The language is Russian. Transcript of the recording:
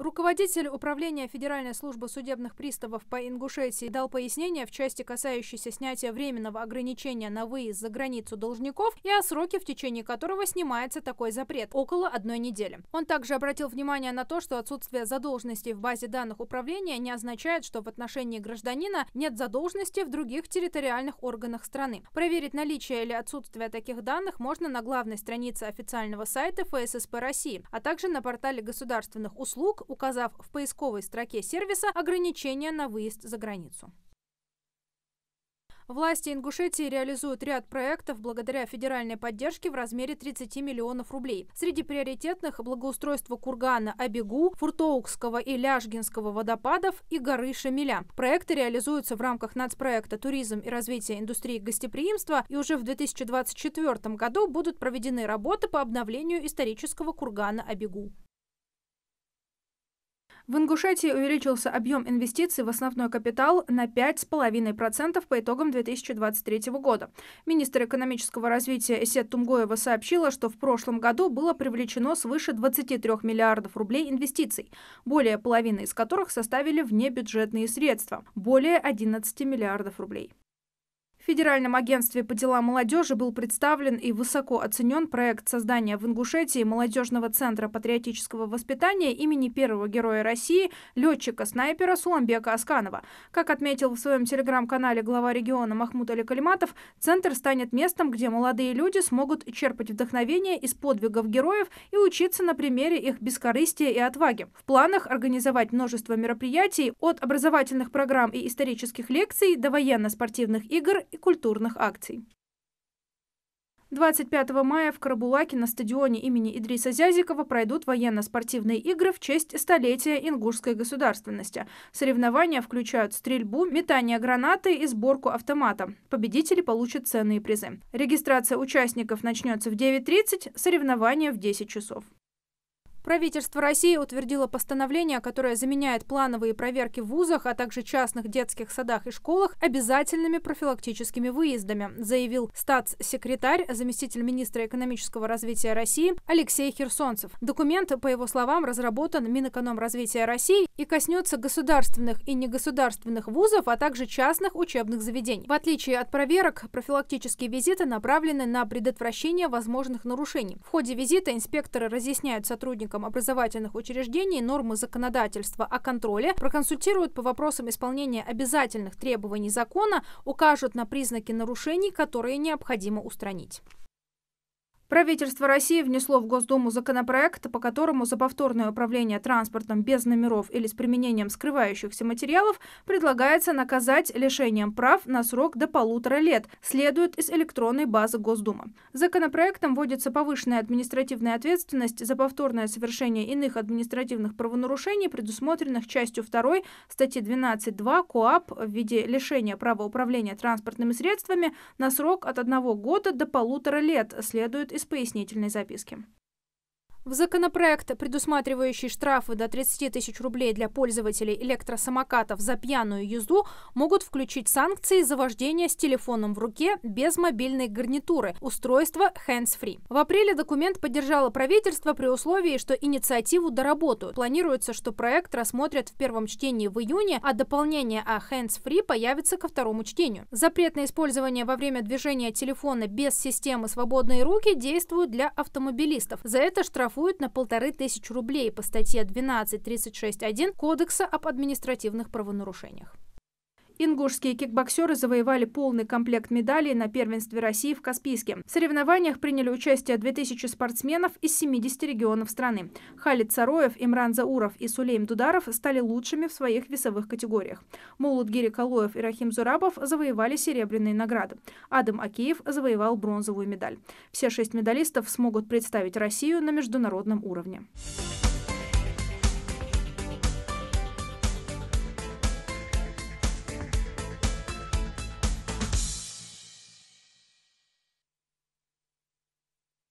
Руководитель Управления Федеральной службы судебных приставов по Ингушетии дал пояснение в части, касающейся снятия временного ограничения на выезд за границу должников и о сроке, в течение которого снимается такой запрет – около одной недели. Он также обратил внимание на то, что отсутствие задолженности в базе данных управления не означает, что в отношении гражданина нет задолженности в других территориальных органах страны. Проверить наличие или отсутствие таких данных можно на главной странице официального сайта ФССП России, а также на портале государственных услуг указав в поисковой строке сервиса ограничения на выезд за границу. Власти Ингушетии реализуют ряд проектов благодаря федеральной поддержке в размере 30 миллионов рублей. Среди приоритетных – благоустройство кургана Абигу, Фуртоукского и Ляжгинского водопадов и горы Шамиля. Проекты реализуются в рамках нацпроекта «Туризм и развитие индустрии гостеприимства» и уже в 2024 году будут проведены работы по обновлению исторического кургана Абигу. В Ингушетии увеличился объем инвестиций в основной капитал на 5,5% по итогам 2023 года. Министр экономического развития Эсет Тумгоева сообщила, что в прошлом году было привлечено свыше 23 миллиардов рублей инвестиций, более половины из которых составили внебюджетные средства – более 11 миллиардов рублей. В Федеральном агентстве по делам молодежи был представлен и высоко оценен проект создания в Ингушетии молодежного центра патриотического воспитания имени первого героя России, летчика-снайпера Суламбека Асканова. Как отметил в своем телеграм-канале глава региона Махмуд Али Калиматов, центр станет местом, где молодые люди смогут черпать вдохновение из подвигов героев и учиться на примере их бескорыстия и отваги. В планах организовать множество мероприятий от образовательных программ и исторических лекций до военно-спортивных игр и культурных акций. 25 мая в Карабулаке на стадионе имени Идриса Зязикова пройдут военно-спортивные игры в честь столетия ингушской государственности. Соревнования включают стрельбу, метание гранаты и сборку автомата. Победители получат ценные призы. Регистрация участников начнется в 9.30, соревнования в 10 часов. Правительство России утвердило постановление, которое заменяет плановые проверки в вузах, а также частных детских садах и школах обязательными профилактическими выездами, заявил статс-секретарь, заместитель министра экономического развития России Алексей Херсонцев. Документ, по его словам, разработан Минэкономразвития России и коснется государственных и негосударственных вузов, а также частных учебных заведений. В отличие от проверок, профилактические визиты направлены на предотвращение возможных нарушений. В ходе визита инспекторы разъясняют сотрудникам сотрудникам образовательных учреждений нормы законодательства о контроле, проконсультируют по вопросам исполнения обязательных требований закона, укажут на признаки нарушений, которые необходимо устранить. Правительство России внесло в Госдуму законопроект, по которому за повторное управление транспортом без номеров или с применением скрывающихся материалов предлагается наказать лишением прав на срок до полутора лет, следует из электронной базы Госдумы. Законопроектом вводится повышенная административная ответственность за повторное совершение иных административных правонарушений, предусмотренных частью 2 статьи 12.2 КОАП в виде лишения права управления транспортными средствами на срок от одного года до полутора лет, следует из из пояснительной записки. В законопроект, предусматривающий штрафы до 30 тысяч рублей для пользователей электросамокатов за пьяную езду, могут включить санкции за вождение с телефоном в руке без мобильной гарнитуры, (устройство hands-free. В апреле документ поддержало правительство при условии, что инициативу доработают. Планируется, что проект рассмотрят в первом чтении в июне, а дополнение о hands-free появится ко второму чтению. Запрет на использование во время движения телефона без системы свободные руки действует для автомобилистов. За это штраф штрафуют на полторы тысячи рублей по статье 12.36.1 Кодекса об административных правонарушениях. Ингушские кикбоксеры завоевали полный комплект медалей на первенстве России в Каспийске. В соревнованиях приняли участие 2000 спортсменов из 70 регионов страны. Халид Сароев, Имран Зауров и Сулейм Дударов стали лучшими в своих весовых категориях. Молот Гири Калоев и Рахим Зурабов завоевали серебряные награды. Адам Акиев завоевал бронзовую медаль. Все шесть медалистов смогут представить Россию на международном уровне.